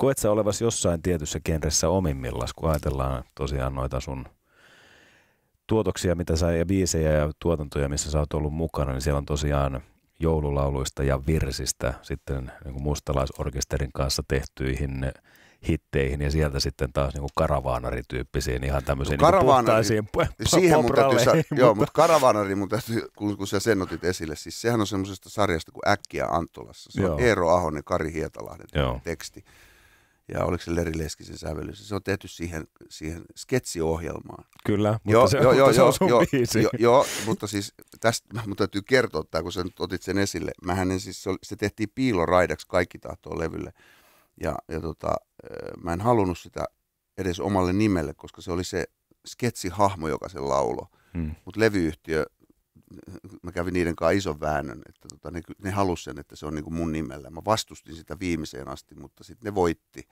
koet sä olevasi jossain tietyssä genressä omimmillaan, kun ajatellaan tosiaan noita sun tuotoksia, mitä sä ja biisejä ja tuotantoja, missä sä oot ollut mukana, niin siellä on tosiaan joululauluista ja virsistä sitten niin kuin mustalaisorkesterin kanssa tehtyihin hitteihin ja sieltä sitten taas niin kuin karavaanarityyppisiin ihan tämmöisiin no, niin karavaanari, niin puhtaisiin siihen mutta... Joo, mutta karavaanari mutta kun, kun sä sen otit esille, siis sehän on semmoisesta sarjasta kuin Äkkiä Antolassa. Se joo. on Eero Ahonen, Kari Hietalahden joo. teksti ja oliko se Leri Leskisen sävellys. Se on tehty siihen, siihen sketsiohjelmaan. Kyllä, mutta joo, se, jo, jo, joo, se on sun joo, Jo, jo, mutta siis tästä mun täytyy kertoa tämä, kun sä nyt otit sen esille. Mähän en siis, se, oli, se tehtiin piiloraidaksi kaikki tahtoon levylle. Ja, ja tota, mä en halunnut sitä edes omalle nimelle, koska se oli se sketsihahmo, joka sen laulo. Hmm. Mutta levyyhtiö, mä kävin niiden kanssa ison väännön, että tota, ne, ne halusi sen, että se on niin kuin mun nimellä. Mä vastustin sitä viimeiseen asti, mutta sitten ne voitti.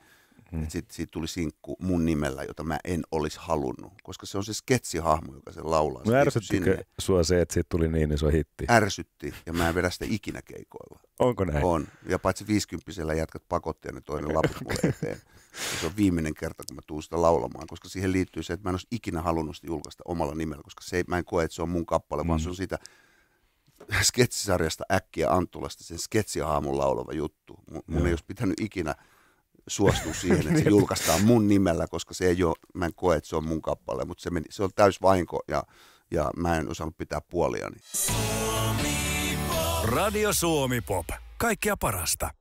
Hmm. Sitten siitä tuli sinkku mun nimellä, jota mä en olisi halunnut, koska se on se sketsihahmo, joka sen laulaa. No ärsyttikö sua se, että siitä tuli niin iso niin hitti? Ärsytti, ja mä en vedä sitä ikinä keikoilla. Onko näin? On, ja paitsi viisikymppisellä jätkät pakotti ja ne toinen laput mulle eteen. Ja se on viimeinen kerta, kun mä tuun sitä laulamaan, koska siihen liittyy se, että mä en olisi ikinä halunnut sitä julkaista omalla nimellä, koska se, mä en koe, että se on mun kappale, hmm. vaan se mm. on sitä, sketsisarjasta äkkiä Antulasta sen sketsihaamun laulava juttu. Mun, mun ei olisi pitänyt ikinä suostua siihen, että se niin. julkaistaan mun nimellä, koska se ei ole, mä en koe, että se on mun kappale, mutta se, meni, se on täys vainko ja, ja mä en osannut pitää puoliani. Radio Suomi Pop. Kaikkea parasta.